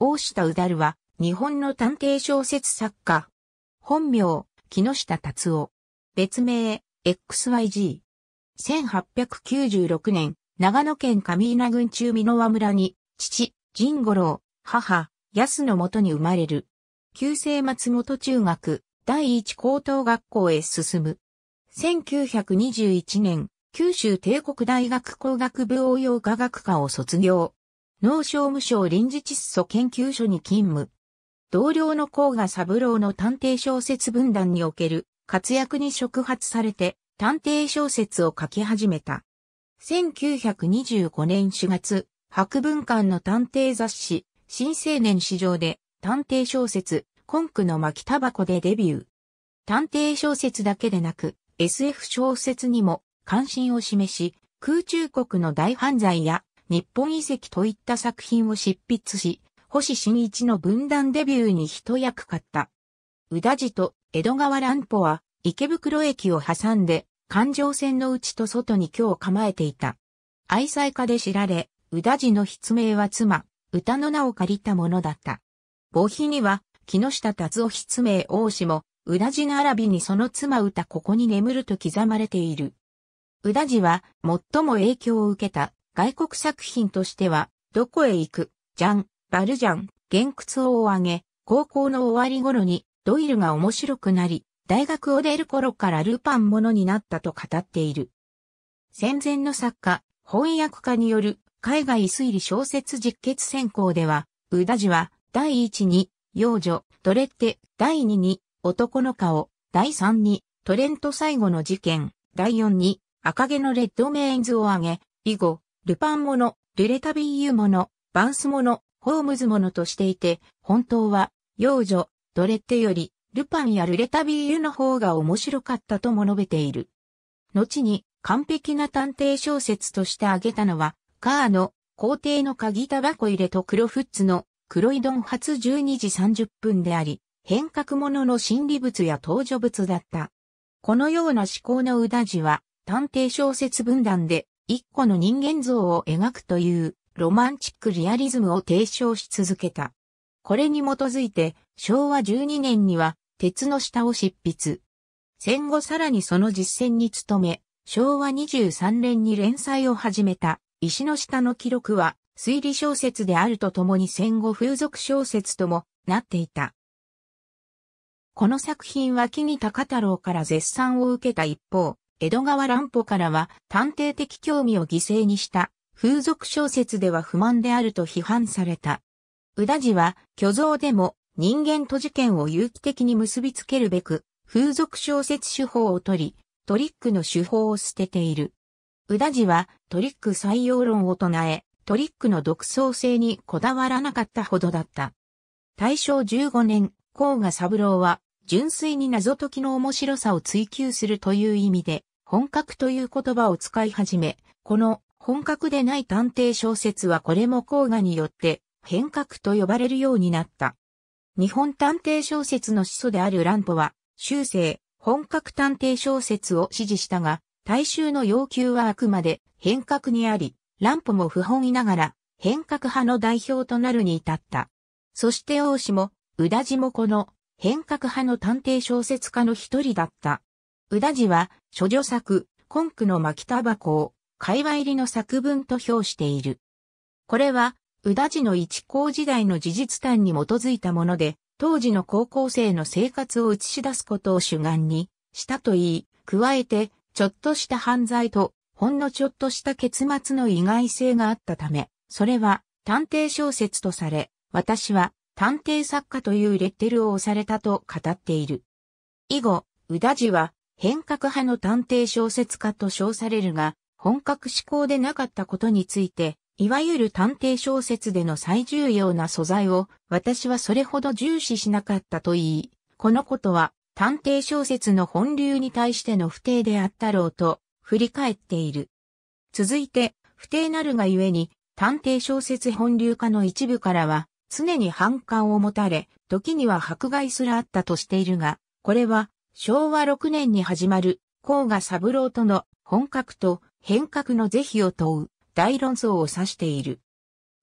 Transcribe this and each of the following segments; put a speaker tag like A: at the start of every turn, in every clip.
A: 大下うだるは、日本の探偵小説作家。本名、木下達夫。別名、XYG。1896年、長野県上稲郡中美濃和村に、父、神五郎、母、安のもとに生まれる。旧制松本中学、第一高等学校へ進む。1921年、九州帝国大学工学部応用科学科を卒業。農商務省臨時窒素研究所に勤務。同僚の甲賀三郎の探偵小説分断における活躍に触発されて探偵小説を書き始めた。1925年4月、博文館の探偵雑誌、新青年史上で探偵小説、コンクの巻タバコでデビュー。探偵小説だけでなく、SF 小説にも関心を示し、空中国の大犯罪や日本遺跡といった作品を執筆し、星新一の分断デビューに一役買った。宇田寺と江戸川乱歩は池袋駅を挟んで環状線の内と外に今日構えていた。愛妻家で知られ、宇田寺の筆名は妻、歌の名を借りたものだった。母碑には、木下達夫筆名王子も、宇田寺並びにその妻歌ここに眠ると刻まれている。宇田寺は最も影響を受けた外国作品としては、どこへ行く、ジャン、バルジャン、原屈を上げ、高校の終わり頃にドイルが面白くなり、大学を出る頃からルパンものになったと語っている。戦前の作家、翻訳家による海外推理小説実決選考では、宇田寺は第1に幼女、ドレッテ、第2に男の顔、第3にトレント最後の事件、第4に赤毛のレッドメインズを挙げ、以後、ルパンもの、ルレタビーユもの、バンスもの、ホームズものとしていて、本当は、幼女、ドレッテより、ルパンやルレタビーユの方が面白かったとも述べている。後に、完璧な探偵小説として挙げたのは、カーの、皇帝の鍵タバコ入れと黒フッツの、黒いドン発12時30分であり、変革者の心理物や登場物だった。このような思考のうだじは、探偵小説分断で、一個の人間像を描くというロマンチックリアリズムを提唱し続けた。これに基づいて昭和12年には鉄の下を執筆。戦後さらにその実践に努め、昭和23年に連載を始めた石の下の記録は推理小説であるとともに戦後風俗小説ともなっていた。この作品は木に高太郎から絶賛を受けた一方、江戸川乱歩からは探偵的興味を犠牲にした風俗小説では不満であると批判された。宇田寺は虚像でも人間と事件を有機的に結びつけるべく風俗小説手法を取り、トリックの手法を捨てている。宇田寺はトリック採用論を唱え、トリックの独創性にこだわらなかったほどだった。大正15年、甲賀三郎は純粋に謎解きの面白さを追求するという意味で、本格という言葉を使い始め、この本格でない探偵小説はこれも黄河によって変革と呼ばれるようになった。日本探偵小説の始祖である乱歩は、修正、本格探偵小説を支持したが、大衆の要求はあくまで変革にあり、乱歩も不本意ながら変革派の代表となるに至った。そして王子も、宇田地もこの変革派の探偵小説家の一人だった。宇田寺は、諸女作、ン句の巻きタバコを、会話入りの作文と評している。これは、宇田寺の一高時代の事実端に基づいたもので、当時の高校生の生活を映し出すことを主眼にしたといい、加えて、ちょっとした犯罪と、ほんのちょっとした結末の意外性があったため、それは探偵小説とされ、私は探偵作家というレッテルを押されたと語っている。以後、宇田氏は変革派の探偵小説家と称されるが、本格志向でなかったことについて、いわゆる探偵小説での最重要な素材を私はそれほど重視しなかったと言い、このことは探偵小説の本流に対しての不定であったろうと振り返っている。続いて、不定なるがゆえに探偵小説本流化の一部からは常に反感を持たれ、時には迫害すらあったとしているが、これは昭和6年に始まる、甲賀三郎との本格と変革の是非を問う大論争を指している。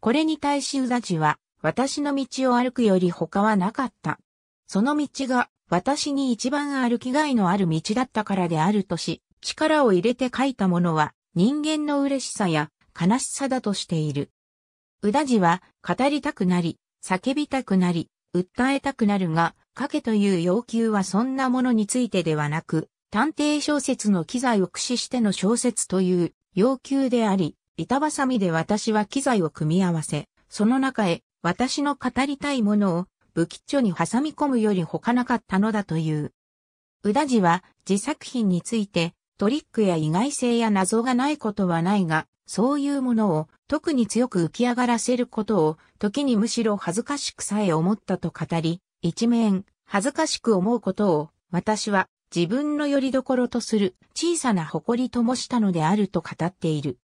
A: これに対し宇田地は、私の道を歩くより他はなかった。その道が私に一番歩きがいのある道だったからであるとし、力を入れて書いたものは人間の嬉しさや悲しさだとしている。うだじは、語りたくなり、叫びたくなり、訴えたくなるが、書けという要求はそんなものについてではなく、探偵小説の機材を駆使しての小説という要求であり、板挟みで私は機材を組み合わせ、その中へ私の語りたいものを武器著に挟み込むより他なかったのだという。宇田寺は自作品についてトリックや意外性や謎がないことはないが、そういうものを特に強く浮き上がらせることを、時にむしろ恥ずかしくさえ思ったと語り、一面、恥ずかしく思うことを、私は自分の拠り所とする小さな誇りともしたのであると語っている。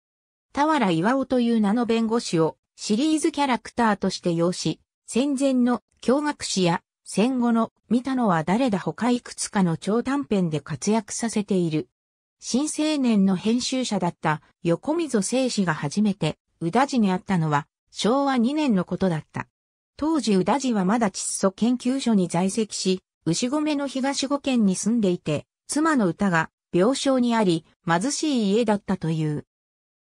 A: 田原岩尾という名の弁護士をシリーズキャラクターとして用し、戦前の驚愕史や戦後の見たのは誰だ他いくつかの長短編で活躍させている。新青年の編集者だった横溝正史が初めて宇田寺にあったのは昭和2年のことだった。当時宇田寺はまだ窒素研究所に在籍し、牛込の東五県に住んでいて、妻の歌が病床にあり、貧しい家だったという。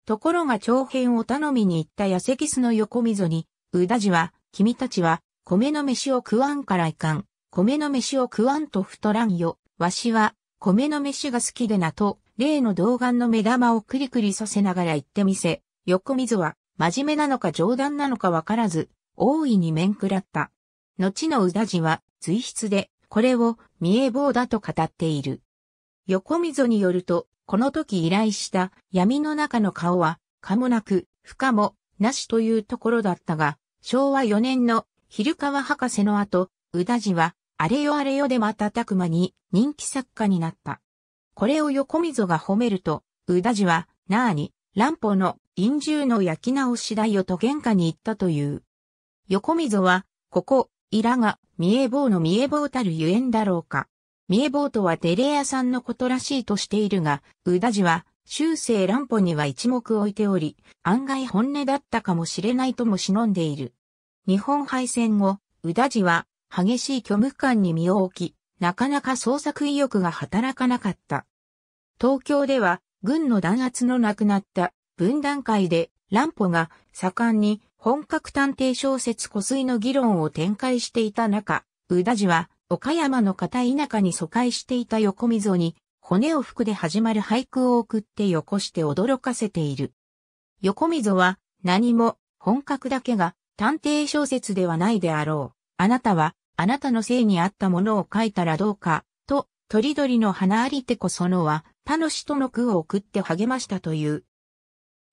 A: ところが長編を頼みに行った痩せキスの横溝に、宇田寺は、君たちは、米の飯を食わんからいかん、米の飯を食わんと太らんよ、わしは、米の飯が好きでなと、例の童顔の目玉をクリクリさせながら言ってみせ、横水は、真面目なのか冗談なのかわからず、大いに面食らった。後の宇田氏は、随筆で、これを、見え棒だと語っている。横溝によると、この時依頼した闇の中の顔は、かもなく、不可も、なしというところだったが、昭和4年の昼川博士の後、宇田氏はあれよあれよで瞬く間に人気作家になった。これを横溝が褒めると、宇田寺は、なあに、乱歩の臨終の焼き直しだよと喧嘩に言ったという。横溝は、ここ、イラが、三重坊の三重坊たるゆえんだろうか。三重坊とはテレ屋さんのことらしいとしているが、宇田寺は、修正乱歩には一目置いており、案外本音だったかもしれないとも忍んでいる。日本敗戦後、宇田寺は激しい虚無感に身を置き、なかなか創作意欲が働かなかった。東京では、軍の弾圧のなくなった分断会で、乱歩が盛んに本格探偵小説湖水の議論を展開していた中、宇田寺は、岡山の片田舎に疎開していた横溝に、骨をくで始まる俳句を送ってよこして驚かせている。横溝は、何も、本格だけが、探偵小説ではないであろう。あなたは、あなたの性に合ったものを書いたらどうか、と、とりどりの花ありてこそのは、他の人の句を送って励ましたという。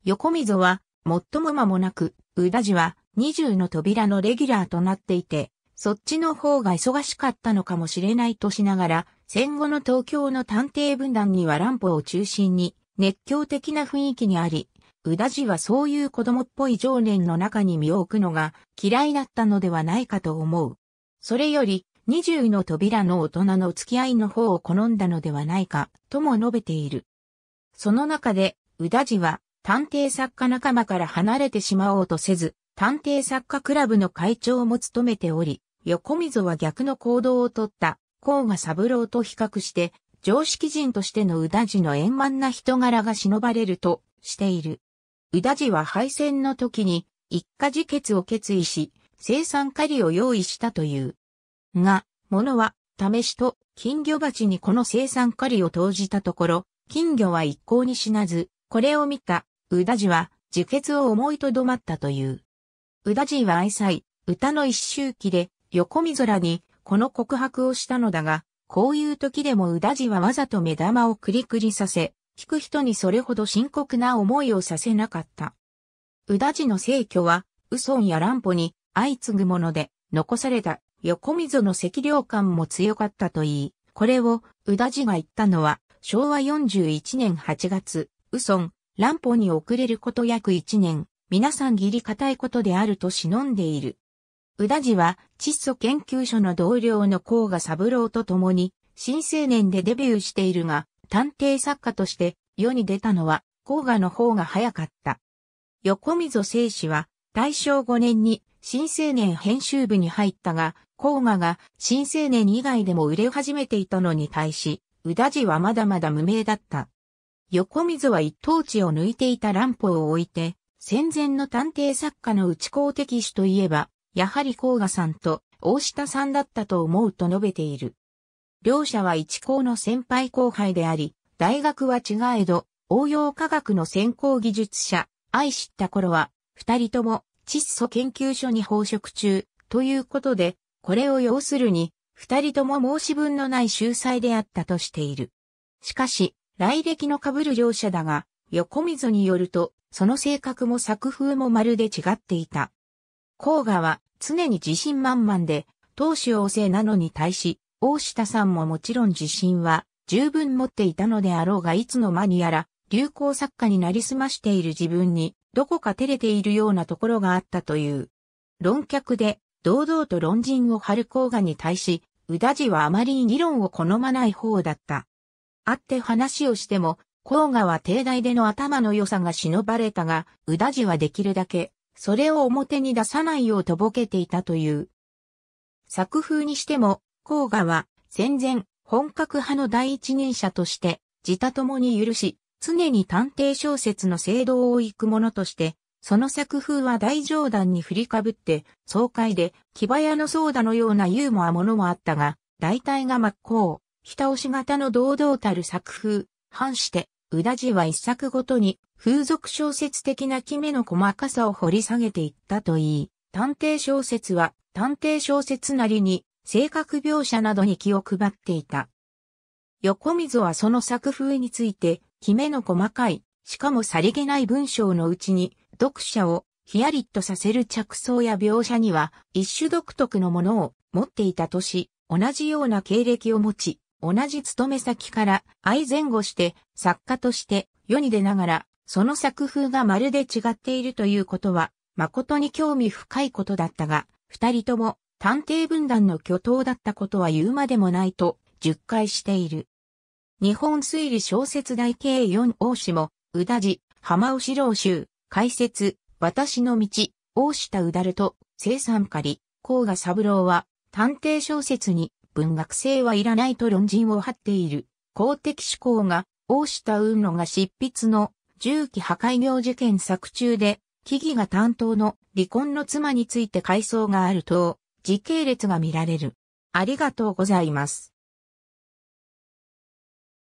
A: 横溝は、最も間もなく、宇田寺は、二重の扉のレギュラーとなっていて、そっちの方が忙しかったのかもしれないとしながら、戦後の東京の探偵分断には乱歩を中心に、熱狂的な雰囲気にあり、宇田寺はそういう子供っぽい情念の中に身を置くのが嫌いだったのではないかと思う。それより、二十の扉の大人の付き合いの方を好んだのではないか、とも述べている。その中で、宇田寺は、探偵作家仲間から離れてしまおうとせず、探偵作家クラブの会長も務めており、横溝は逆の行動をとった、甲賀三郎と比較して、常識人としての宇田寺の円満な人柄が忍ばれるとしている。宇田氏は敗戦の時に、一家自決を決意し、生産狩りを用意したという。が、物は、試しと、金魚鉢にこの生産狩りを投じたところ、金魚は一向に死なず、これを見た、宇田寺は、自決を思いとどまったという。宇田寺は愛妻、歌の一周期で、横見空に、この告白をしたのだが、こういう時でも宇田寺はわざと目玉をクリクリさせ、聞く人にそれほど深刻な思いをさせなかった。宇田寺の逝去は、嘘や乱歩に相次ぐもので、残された横溝の赤涼感も強かったと言い、これを宇田寺が言ったのは、昭和41年8月、宇村、乱歩に遅れること約1年、皆さん義理固いことであると忍んでいる。宇田寺は、窒素研究所の同僚の甲賀三郎と共に、新青年でデビューしているが、探偵作家として世に出たのは、甲賀の方が早かった。横溝正史は、大正5年に新青年編集部に入ったが、甲賀が新青年以外でも売れ始めていたのに対し、宇田寺はまだまだ無名だった。横水は一等地を抜いていた乱歩を置いて、戦前の探偵作家の内公的史といえば、やはり甲賀さんと大下さんだったと思うと述べている。両者は一高の先輩後輩であり、大学は違えど、応用科学の先行技術者、愛知った頃は、二人とも窒素研究所に報職中、ということで、これを要するに、二人とも申し分のない秀才であったとしている。しかし、来歴の被る両者だが、横溝によると、その性格も作風もまるで違っていた。甲賀は常に自信満々で、当主王政なのに対し、大下さんももちろん自信は十分持っていたのであろうがいつの間にやら流行作家になりすましている自分にどこか照れているようなところがあったという。論客で、堂々と論人を張る甲賀に対し、宇田氏はあまりに議論を好まない方だった。会って話をしても、甲賀は帝大での頭の良さが忍ばれたが、宇田氏はできるだけ、それを表に出さないようとぼけていたという。作風にしても、甲賀は、戦前、本格派の第一人者として、自他共に許し、常に探偵小説の聖堂を行く者として、その作風は大冗談に振りかぶって、爽快で、木場屋のソーダのようなユーモアものもあったが、大体が真っ向、た押し型の堂々たる作風、反して、宇田寺は一作ごとに、風俗小説的なキメの細かさを掘り下げていったといい、探偵小説は、探偵小説なりに、性格描写などに気を配っていた。横溝はその作風について、きめの細かい、しかもさりげない文章のうちに、読者をヒヤリッとさせる着想や描写には、一種独特のものを持っていたとし、同じような経歴を持ち、同じ勤め先から愛前後して作家として世に出ながら、その作風がまるで違っているということは、誠に興味深いことだったが、二人とも探偵分団の巨頭だったことは言うまでもないと、十回している。日本推理小説大系4王子も、宇田寺、浜後郎衆、解説、私の道、大下うだると、生産り、甲賀三郎は、探偵小説に文学性はいらないと論陣を張っている。公的思考が、大下雲野が執筆の重機破壊業事件作中で、木々が担当の離婚の妻について回想があると、時系列が見られる。ありがとうございます。